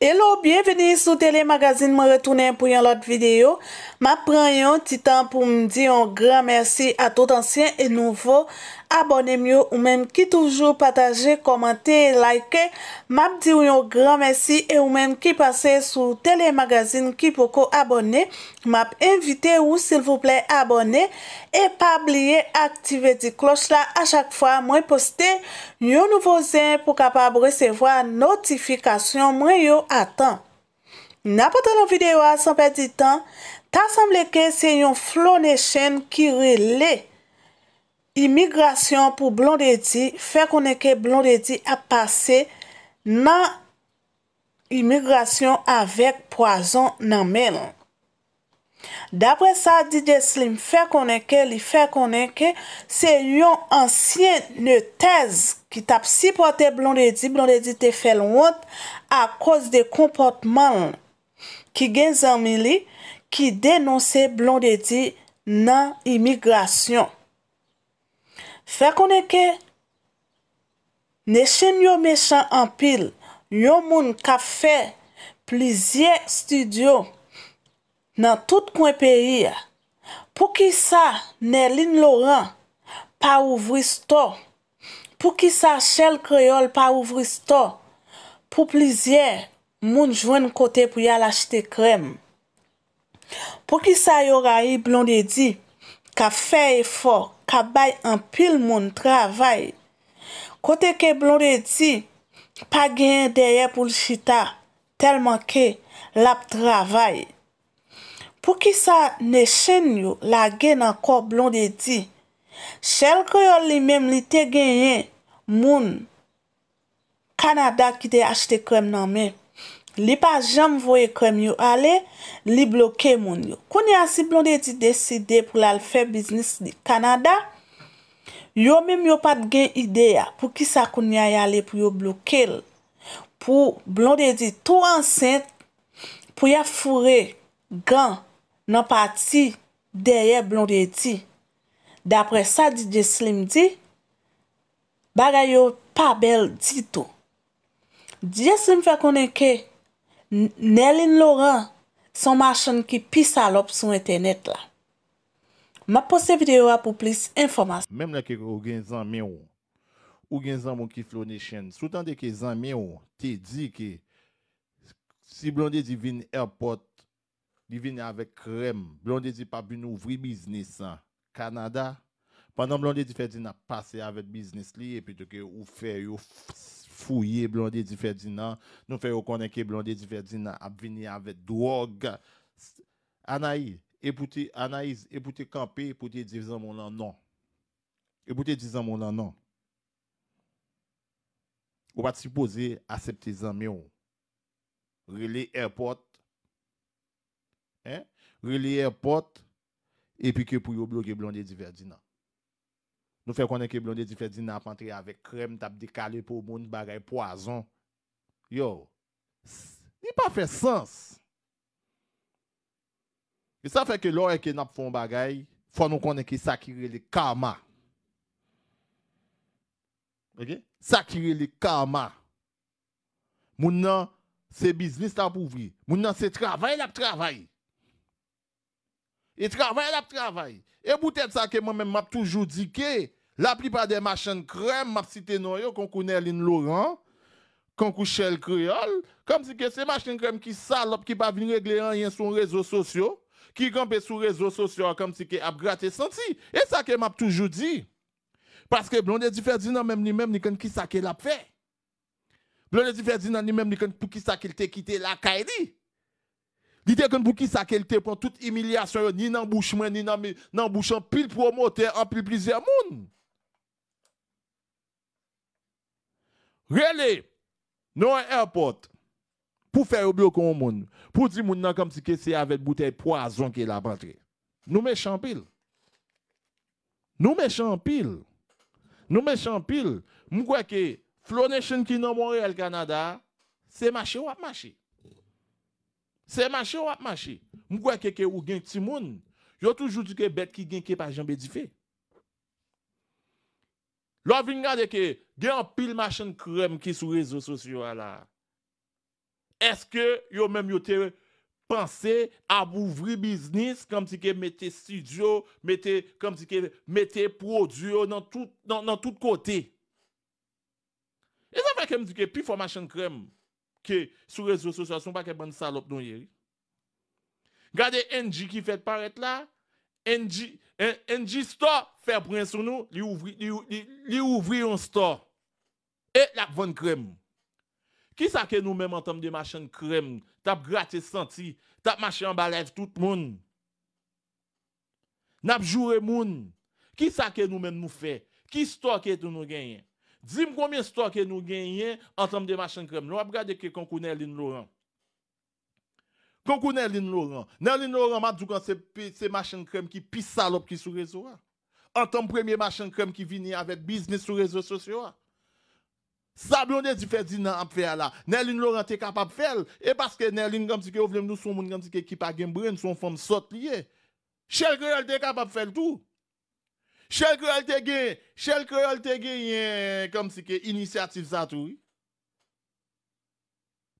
Hello, bienveni sou telemagazin mwen retounen pou yon lot videyo. Ma pran yon titan pou mdi yon gran mersi a tout ansyen e nouvo abonem yo ou men ki toujou pataje, komante, laike, map di ou yon gran mersi, e ou men ki pase sou telemagazine ki poko abone, map invite ou silvouple abone, e pa bliye aktive di kloch la a chak fwa mwen poste yon nouvo zin pou kapab resevo a notifikasyon mwen yo atan. Na potan an videyo a sanpe di tan, ta sanble ke se yon flone chen ki rele. Immigrasyon pou blon de di, fè konenke blon de di ap pase nan immigrasyon avek poason nan menon. Dapre sa, di jeslim fè konenke li fè konenke se yon ansyen ne tez ki tap si pote blon de di, blon de di te fè lwot a kos de komportman ki gen zanmi li ki denonse blon de di nan immigrasyon. Fè konen ke, ne chen yo mechan anpil, yo moun kafe, plizye studio nan tout kwen peri ya. Pou ki sa, ne lin loran, pa ouvri sto. Pou ki sa, chel kreol, pa ouvri sto. Pou plizye, moun jwen kote pou yal achite krem. Pou ki sa, yo rayi blondedi. ka fè e fòk, ka bay an pil moun travay. Kote ke blon de ti, pa genyen deye pou l chita, telman ke lap travay. Pou ki sa ne chen yo la gen an kor blon de ti, chel kre yo li mem li te genyen moun kanada ki te achte krem nan men. Li pa jam voye kwenm yo ale, li bloke moun yo. Koun ya si blonde eti deside pou lal fe biznis di Kanada, yo mim yo pat gen ide ya pou ki sa koun ya yale pou yo bloke l. Pou blonde eti tou ansen, pou ya fure gan nan pati derye blonde eti. Dapre sa DJ Slim di, baga yo pa bel di to. DJ Slim fe konen ke, Nel in loran son machan ki pi salop sou internet la. Ma pose videyo a pou plis informasyon. Mem la ke ou gen zanmen ou, ou gen zanmen ki flow ne chen. Soutan de ke zanmen ou, te di ke si blondi di vin airport, di vin avek krem. Blondi di pa bin ouvri biznis sa, Kanada. Panan blondi di fe di na pase avek biznis li, epi toke oufer yo fsss. fouye blonde di Ferdinand, nou fè yon konen ke blonde di Ferdinand, ap vini avè dòg, ana yi, e poutè kampe, e poutè di zan moun lan nan. E poutè di zan moun lan nan. Ou pa t'y posè, asepte zan mè ou. Rile airport, he? Rile airport, epike pou yon blonde di Ferdinand. Nou fè konnen ki blondè di fè din ap antre avè krem, tab de kalè pou moun bagay poason. Yo, ni pa fè sens. E sa fè ke lò e ken ap fon bagay, fò nou konnen ki sakire le kama. Sakire le kama. Moun nan se biznis tap ouvri. Moun nan se travay lap travay. E travay lap travay. E boutèp sa ke moun men map toujou di ke... La plupart des machines crème, m'a cité noyo, qu'on connaît Lynn Laurent, qu'on couche le créole, comme si que ces machines crème qui salopent, qui pas venir régler rien sur les réseaux sociaux, qui campent sur les réseaux sociaux comme si que a gratté senti. Et ça que m'a toujours dit. Parce que Blondé Ferdinand même lui-même, ni qui ça qu'il a fait. Blondé du Ferdinand lui-même, ni pour qui ça qu'il t'a quitté la Kaili. L'idée que pour qui ça qu'elle t'a pour toute humiliation, ni dans bouche ni dans bouche en pile promoteur, en pile plusieurs monde. Rele, nou an airport pou fè ou blokou ou moun. Pou di moun nan kom si kesè avèd boutei poazon ki la pantre. Nou me chan pil. Nou me chan pil. Nou me chan pil. Mwen kweke, Flonation ki nan Montreal, Kanada, se mache wap mache. Se mache wap mache. Mwen kweke ke ou genk ti moun. Yo toujou di ke bet ki genke pa jambè di fe. Lo vingade ke... gen pile machines crème qui sur les réseaux sociaux là. Est-ce que yo même pensé à ouvrir business comme si que mettez studio, studios, comme si que mettez produit dans tout dans, dans tout côté. Et ça fait que me dit que plus fort machine crème que sur réseaux sociaux sont pas que des salope non hier. Regardez NG qui fait paraître là, NG, Store fait brin sur nous, il ouvre, il ouvre un store. Et lak von krem. Ki sa ke nou men an tom de machan krem? Tap gratis santi, tap machan balev tout moun. Nap jure moun. Ki sa ke nou men mou fe? Ki sto ke tou nou genyen? Dzi m koumyen sto ke nou genyen an tom de machan krem? Nou ap gade ke konkou Néline Laurent. Konkou Néline Laurent. Néline Laurent m ap zoukan se machan krem ki pis salop ki sou rezo wak. An tom premye machan krem ki vini avet biznis sou rezo sosyo wak. Sa bion de di fèzi nan ap fè ala. Nè lin lor an te kapap fèl. E paske nè lin gamsi ke ou vlem nou son moun gamsi ke kipa genbren son fòm sot liye. Chèl kreol te kapap fèl tou. Chèl kreol te gen, chèl kreol te gen yè gamsi ke inisiatif sa tou.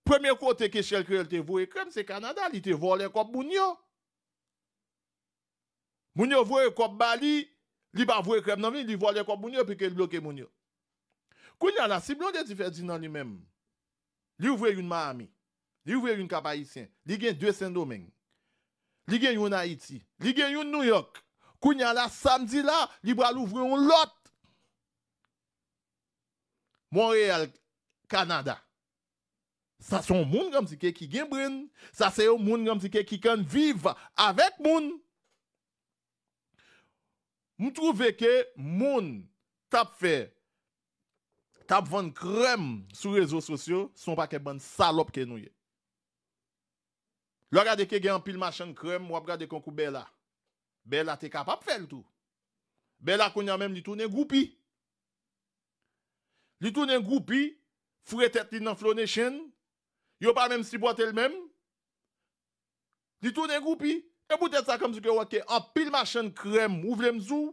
Premèr kote ke chèl kreol te vwe krem se Kanada li te vwe lè kop moun yo. Moun yo vwe lè kop bali, li pa vwe krem nan vi, li vwe lè kop moun yo pi ke lè blokè moun yo. Kounyan la, si blon de ti fè di nan li mem, li ouvre yon Mahami, li ouvre yon Kabayisyen, li gen Dwey Sendo men, li gen yon Haiti, li gen yon New York, kounyan la, samdi la, li bral ouvre yon lot. Montreal, Kanada, sa son moun gamsike ki gen brin, sa se yon moun gamsike ki ken viv avèk moun. Mou trouve ke moun tap fèr tap van krem sou rezo sosyo, son pa ke ban salop ke nou ye. Lo gade ke gen an pil machan krem, wap gade kon ku bela. Bela te kapap fel tou. Bela kon ya men li toune goupi. Li toune goupi, furet et li nan flou ne chen, yo pa men si bote el men. Li toune goupi, e boutet sa kom si ke wake, an pil machan krem, ou vlem zou,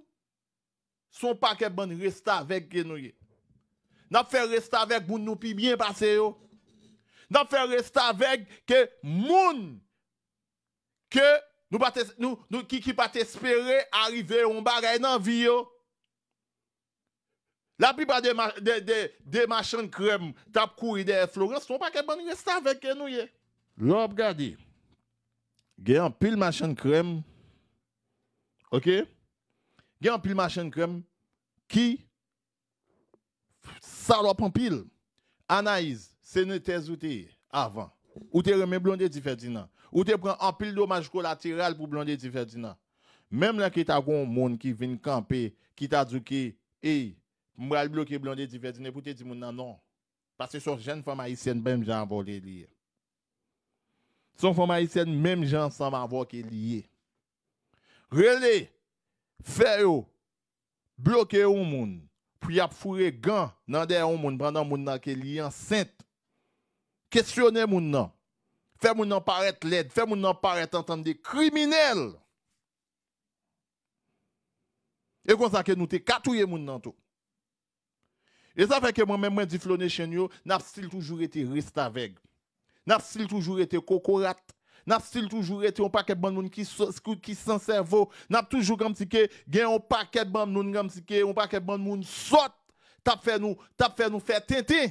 son pa ke ban resta vek gen nou ye. Nap fe resta vek bon nou pi bien pase yo? Nap fe resta vek ke moun ke nou ki ki pat espere arive yon baray nan vi yo? La pi ba de machan krem tap kuri de flores ton pa ke bon resta vek ke nou ye? Lop gadi ge an pil machan krem ok? Ge an pil machan krem ki Salop anpil. Anaiz, se ne tez ou te avan. Ou te remen blonde di Ferdinand. Ou te pren anpil do majiko lateral pou blonde di Ferdinand. Mem la ki ta goun moun ki vin kampe, ki ta duke, ey, mwal bloke blonde di Ferdinand pou te di moun nanon. Pase son jen foma isen, mem jan avon liye. Son foma isen, mem jan san avon ki liye. Reli, fero, bloke ou moun. pou yap fure gan nan de yon moun, brandan moun nan ke li an sent. Kestyone moun nan. Fè moun nan paret led, fè moun nan paret antande kriminel. E kon sa ke nou te katouye moun nan tou. E sa fè ke moun men mwen diflone chen yo, nap stil toujou ete ristaveg. Nap stil toujou ete kokorat. Nap stil toujou eti, on pa ket ban moun ki san servo. Nap toujou gamsike gen, on pa ket ban moun gamsike, on pa ket ban moun sot, tap fe nou, tap fe nou fe tenti.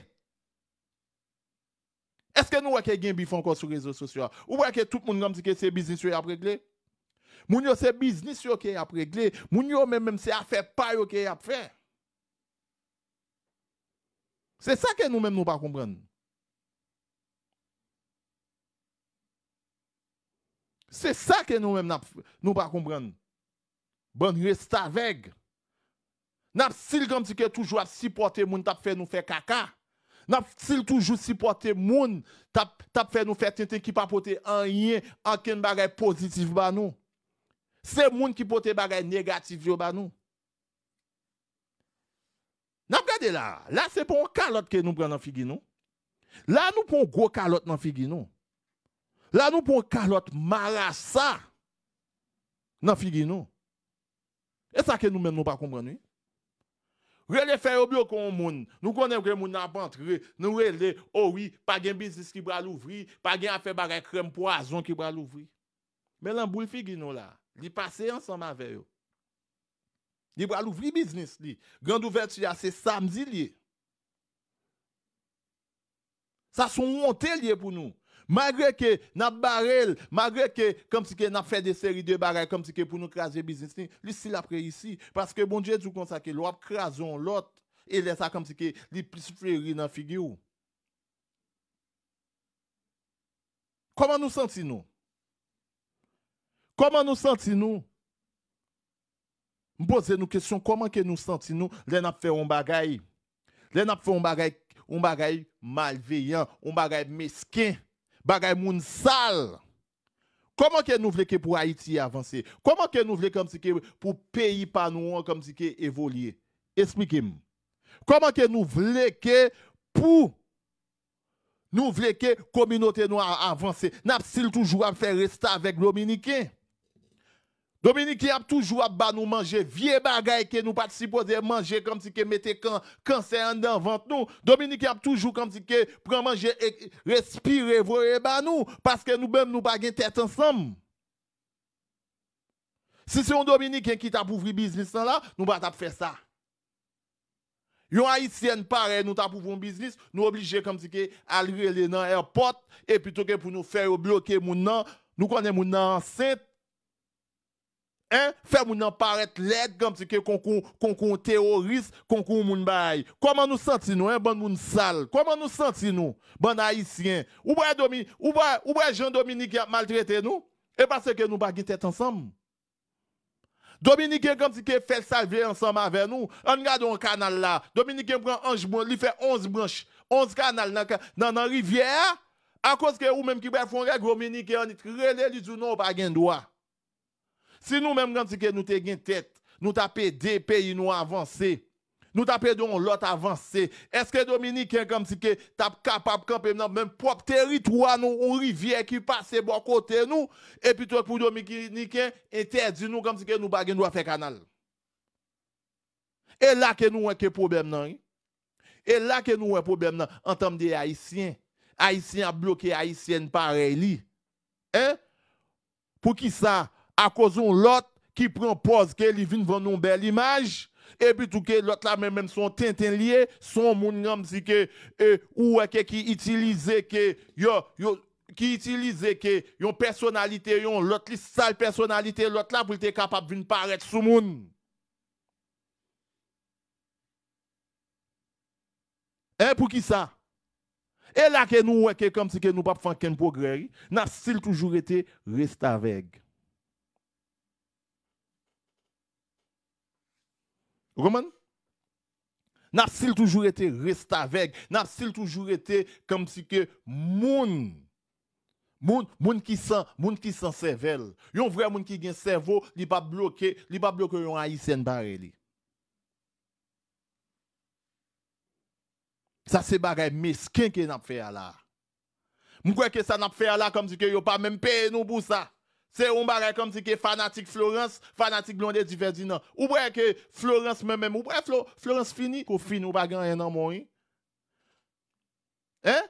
Eske nou wak e gen bifon kon sou rezo sosyo a? Ou wak e tout moun gamsike se biznis yo ap regle? Moun yo se biznis yo ke ap regle, moun yo men men se afe payo ke ap fe. Se sa ke nou men nou pa kompren. Se sa ke nou mèm nou pa koumbran. Bon, resta vek. Napsil gamzi ke toujou ap sipote moun tap fè nou fè kaka. Napsil toujou sipote moun tap fè nou fè tente ki pa pote anye anken bagay pozitif ban nou. Se moun ki pote bagay negatif yo ban nou. Napsil gade la, la se pon kalot ke nou pran nan figi nou. La nou pon go kalot nan figi nou. La nou pou kalot marasa nan figi nou. E sa ke nou men nou pa kompran nou? Rè le fè yo biyo kon moun. Nou konen oh moun nan pantre. Nou rè le, owi, pa gen biznis ki bral ouvri. Pa gen afe bagay krem poazon ki bral ouvri. Men lan boule figi nou la. Li pase ansanman veyo. Li bral ouvri biznis li. Grand ouvertia se samzi li. Sa son ontel li pou nou. Magre ke nap barel, magre ke komp si ke nap fè de seri de barel komp si ke pou nou krasje bizistin, li sil apre yisi, paske bon Jejou konsa ke lou ap krasyon lot, e lè sa komp si ke li plis fèri nan figi ou. Koman nou santi nou? Koman nou santi nou? Mboze nou kesyon, koman ke nou santi nou lè nap fè yon bagay? Lè nap fè yon bagay malveyan, yon bagay meskin? bagay moun sal, Comment que nous voulons que pour Haïti avancer Comment que nous voulons comme si que pour pays pas nous comme si que évoluer Expliquez-moi. Comment que nous voulons que pour nous voulons que communauté noire avancer N'a-t-il toujours à faire rester avec dominicains Dominique a toujours à nous manger vieux bagaille que nous pas supposé manger comme si que mettait c'est cancer dans ventre nous. Dominique a toujours comme si que prend manger et respirer voyez par nous parce que nous mêmes nous pas tête ensemble. Si c'est un Dominique qui t'a le business là, nous pas faire ça. Yon haïtienne pareil, nous t'a un business, nous obligés comme si que aller dans l'aéroport et plutôt que pour nous faire bloquer mon nom, nous connaissons mon nan enceinte Fè moun nan paret led Kam si ke konkou, konkou teorist Konkou moun bay Koman nou santi nou, eh, ban moun sal Koman nou santi nou, ban haisyen Ou bay, ou bay, ou bay Jean-Dominique maltrete nou E pa se ke nou ba gitet ansam Dominique, kam si ke fel salve Ansam ave nou, an gado an kanal la Dominique mpran anjbon, li fè Onz branch, onz kanal Nan an rivyè Akos ke ou menm ki bè fon reg Dominique, an itrele li zounou pa gen doa Si nou menm gansi ke nou te gen tet, nou ta pe de peyi nou avanse, nou ta pe don lot avanse, eske dominiken gansi ke tap kapap kampem nan menm prop teritwa nou ou rivye ki pase bo kote nou, epi to pou dominiken entedi nou gansi ke nou bagen nou afe kanal. E la ke nou wè ke problem nan, e la ke nou wè problem nan an tam de haisyen, haisyen a bloke haisyen pareli. Hein? Po ki sa, Akozoun lot ki pran poz ke li vin van nou bel imaj, e bitou ke lot la men men son tenten liye, son moun nam si ke ouweke ki itilize ke yon personalite yon, lot li sal personalite lot la pou li te kapap vin paret sou moun. E pou ki sa? E la ke nou ouweke kom si ke nou pap fanken pou gre, nan stil toujou rete resta vek. Rouman, nan sil toujou ete restavek, nan sil toujou ete kom si ke moun, moun ki san, moun ki san sevel, yon vre moun ki gen servo, li pa bloke, li pa bloke yon aysen bare li. Sa se bare mesken ke nan fe ala, mwen kwe ke sa nan fe ala kom si ke yo pa men peye nou pou sa. Se oumbare kom si ke fanatik Florence, fanatik blonde di Ferdinand. Ou brekke Florence men men, ou brekke Florence fini, ko fini ou bagan enan moun yi? Hein?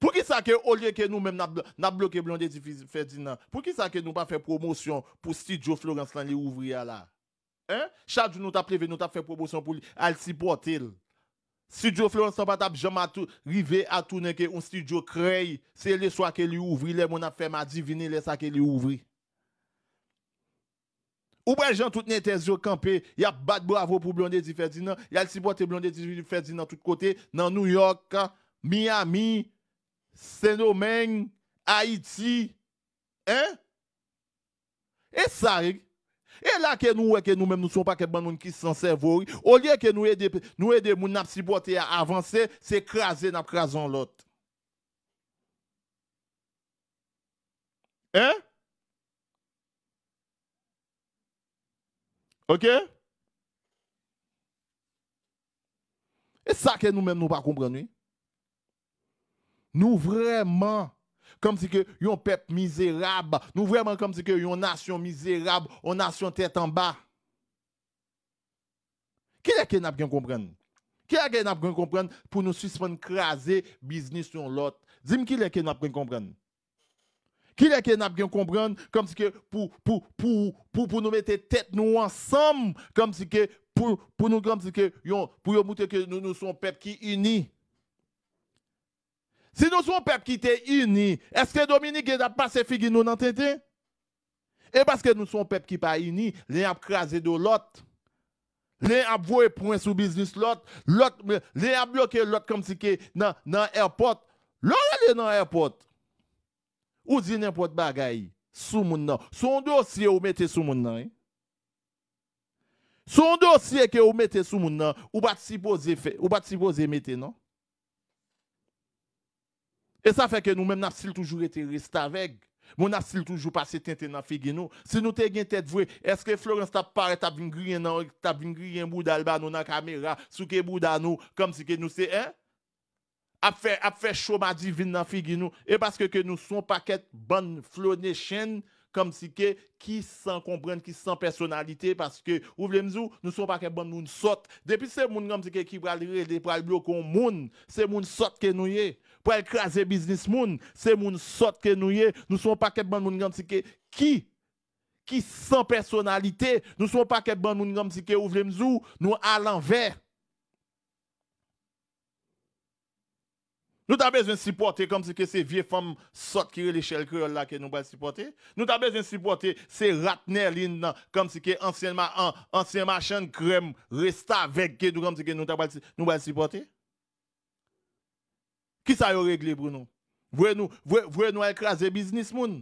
Pou ki sa ke olye ke nou men nap bloke blonde di Ferdinand? Pou ki sa ke nou pa fe promosyon pou sti Joe Florence lan li ouvri ala? Hein? Chadou nou ta pleve nou ta fe promosyon pou li, al si potil. Studio Florence Sompatap jaman rive atounen ke un studio krey. Se le swa ke li ouvri, le moun ap fèm adivine le sa ke li ouvri. Ou bè jen tout nè tez yo kampe, ya bat bo avou pou blondè di Ferdinand, ya l si bote blondè di Ferdinand tout kote, nan New York, Miami, Saint-Domingue, Haiti, hein? E sa rig? Et là que nous, que nous-mêmes, nous sommes pas que gens qui sont cerveau. Au lieu que nous aider, nous aider, nous n'a supporter à avancer, c'est craser, n'a crasons l'autre. Hein? Ok? Et ça que nous-mêmes, nous pas comprendre. Nous vraiment comme si que un peuple misérable, nous vraiment comme si que une nation misérable, une nation tête en bas. Qui est-ce que n'a pas comprendre Qui est-ce que n'a pas comprendre pour nous suspendre craser business sur l'autre Dis-moi qui est-ce que n'a pas comprendre qui est qui n'a comprendre comme si que pour pour pour pour pour nous mettre tête nous ensemble comme si que pour pour nous comme si que pour nous montrer que nous nous sommes peuple qui unis Si nou son pep ki te ini, eske Dominique e da pase figi nou nan tenten? E baske nou son pep ki pa ini, le ap krasi do lot. Le ap vo e prouen sou biznis lot. Le ap blok e lot kamsi ke nan airport. Lò la le nan airport. Ou zi nan airport bagay. Sou moun nan. Son dosye ou mette sou moun nan. Eh? Son dosye ke ou mette sou moun nan. Ou bat si bo ze mette nan. E sa feke nou menm nap sil toujou ete rist avek, moun nap sil toujou pase tenten nan figi nou. Se nou te gen tet vwe, eske Florence tap pare tap vingriyen nan, tap vingriyen mou dal bano nan kamera, souke mou dan nou, kom si ke nou se en? Ap fe, ap fe chou ma divin nan figi nou, e paske ke nou son paket bon flone chen, kom si ke ki san kompren, ki san personalite, paske ou vle mzou, nou son paket bon moun sot, depi se moun kom si ke ki pralire, de pral blo kon moun, se moun sot ke nou yey. pour écraser business moun, c'est moun sorte que nous est nous ne sommes pas quelques moun qui qui sans personnalité, nous ne sommes pas quelques bon moun comme que nous allons vers... Nous avons besoin de supporter comme si ces vieilles femmes sortent qui l'échelle créole là que nous pas supporter. Nous avons besoin de supporter ces ratnelines comme si que anciennement ancien machin crème resta avec que nous comme si que nous pas nous pas supporter. Ki sa yo regle, Bruno? Vwe nou ek kras de biznis, moun?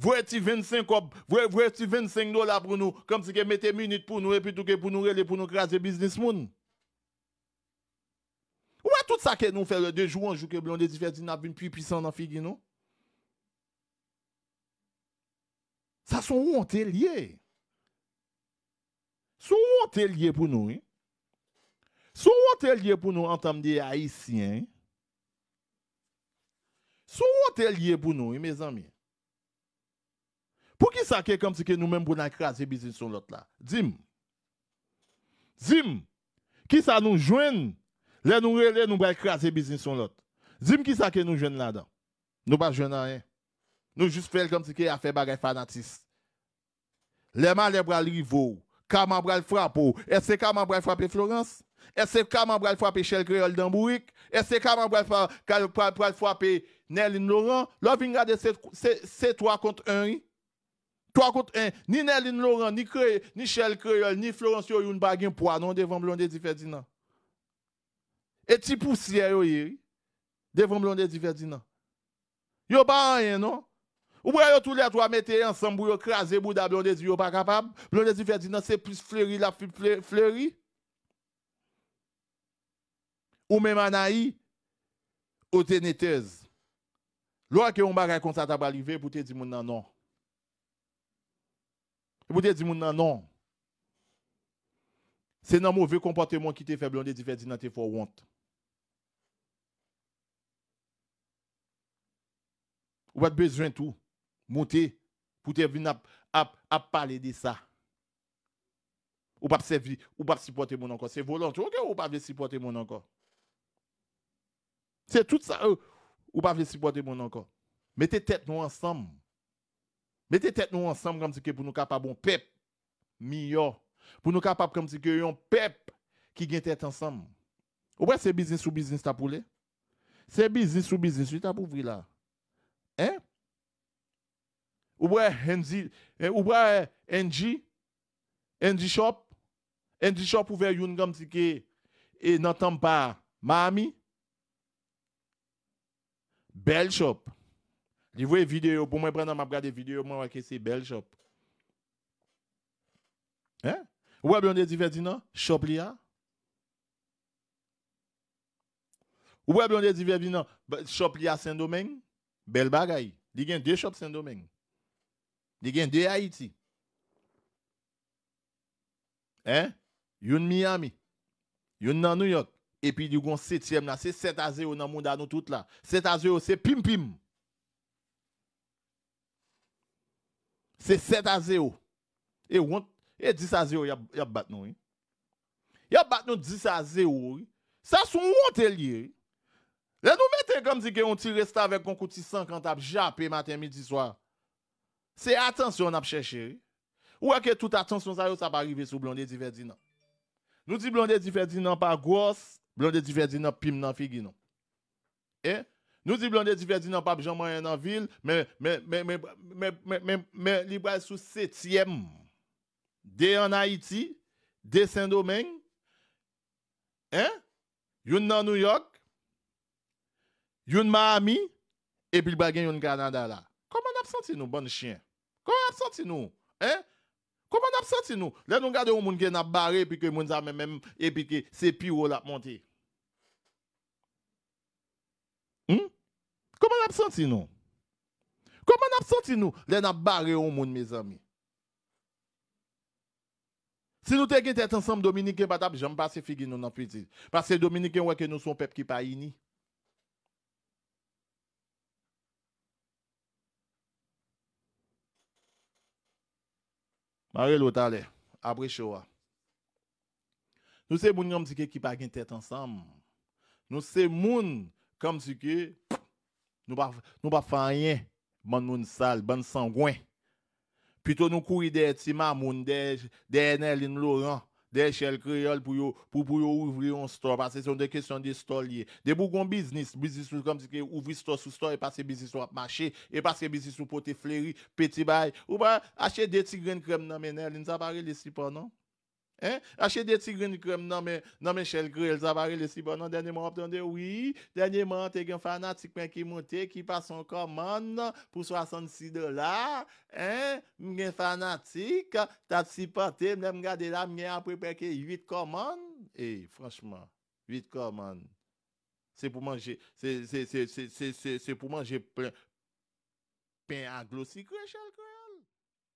Vwe ti 25 dola, Bruno, kom si ke mette minute pou nou, epi tou ke pou nou rele pou nou kras de biznis, moun? Ou wè tout sa ke nou fè de jouan, jou ke blon de zifè zinab, bin pi pisan nan figi, nou? Sa sou wante liye. Sou wante liye pou nou, hein? Eh? Sou wante liye pou nou an tam de haisyen, hein? Eh? Otelye pou nou, e eh, me zanmi. Pou ki sa ke kom si ke nou menm pou nan krasi bizin son lot la? Zim. Zim. Ki sa nou jwen, le nou re le nou bre krasi bizin son lot. Zim ki sa ke nou jwen la dan? Nou pa jwen nan en. Eh? Nou jist fel kom si ke a fe bagay fanatis. Le man le bre l'rivo, ka man bre l'frapo, e se ka man bre l'frapi Florence, e se ka man bre l'frapi Chelle Creole Dambouik, e se ka man bre l'frapi... Neline Laurent, lò vingade se 3 kont 1 yi. 3 kont 1. Ni Neline Laurent, ni Chelle Creuil, ni Florence Yoyoun bagin pou anon devan blondezi Ferdinand. Eti poussye yoyeri devan blondezi Ferdinand. Yo ba anyen non. Ou bre yo tout la to a mette yi ansanm bou yo krasye bou da blondezi yo pa kapab. Blondezi Ferdinand se plus fleuri la fleuri. Ou mè manayi o tenetez. Lwa ke yon bagay konsata balive, pou te di moun nan non. Pou te di moun nan non. Se nan mouve kompote moun ki te feblonde, di fe di nan te fwo wont. Ou bat bezwen tou. Moute, pou te vina ap pale de sa. Ou bat sevi, ou bat sipote moun anko. Se volant, yo ke ou bat de sipote moun anko. Se tout sa... Euh, Ou pa ve sipote moun anko? Mete tet nou ansam. Mete tet nou ansam gamsike pou nou kapap bon pep. Mi yo. Pou nou kapap gamsike yon pep ki gen tet ansam. Ou we se bizis ou bizis tapou le? Se bizis ou bizis, si tapou vi la? Eh? Ou we enji? Eh, enji shop? Enji shop ouwe yon gamsike e eh, natan pa mami? Bel shop. Di vwe videyo pou mwen prena map gade videyo mwen wakese bel shop. Eh? Ou wè blonde zivezina? Shop li a? Ou wè blonde zivezina? Shop li a sendo men? Bel bagay. Di gen de shop sendo men. Di gen de Haiti. Eh? Yon Miami. Yon Nanuyot. Epi nou gon setyem la, se 7-0 nan moun dan nou tout la. 7-0 se pim-pim. Se 7-0. E 10-0 yap bat nou. Yap bat nou 10-0. Sa sou moun telye. Le nou mette kom di ke yon ti resta vek konkou ti sankant ap jap e matin, midi, swa. Se atensyon ap chèche. Ou a ke tout atensyon sa yo sa pa arrive sou blondé di ferdi nan. Nou di blondé di ferdi nan pa gos. Blonde di Verdi nan Pim nan Figi nan. Eh? Nou di blonde di Verdi nan Pabijan Moyen nan Vil, men, men, men, men, men, men, men, men, men, libra sou setyem. Dey an Haiti, dey Saint-Domingue, eh? Yon nan New York, yon Miami, epi l bagen yon Kanada la. Koman ap santi nou, bon chien? Koman ap santi nou? Eh? Koman ap santi nou? Le nou gade ou moun gen ap bare, epi ke moun zame men, epi ke sepi ou l ap monte. Hmm? Koman ap santi nou? Koman ap santi nou? Le nan bare ou moun, me zami. Si nou te gen tet ansam Dominiken patap, janm pa se figi nou nan pwiti. Pa se Dominiken wè ke nou son pep ki pa ini. Bare lout ale, abre chowa. Nou se moun yon mzike ki pa gen tet ansam. Nou se moun comme si que nous pas nous pas faire rien nous moun sale ban sangouin plutôt nous courir des Tima moun des des Laurent des Shell Creole pour pour pour ouvrir un store parce que c'est une question de store des bougon business business comme si que ouvrir store sous store et passer business sur marché et passer business sur porter fleuri petit bail ou pas acheter des petits grains crème dans Neline ça paraît les pas non Ache de tigren krem nan men chel krel, zavare le si bonan, dene mwen optande, oui, dene mwen te gen fanatik men ki monte, ki pa son koman, pou 66 dolar, gen fanatik, ta tsi pote, mwen mwen gade la, mwen aprepeke 8 koman, e, franchman, 8 koman, se pou manje, se pou manje pen, pen aglo si krel chel krel.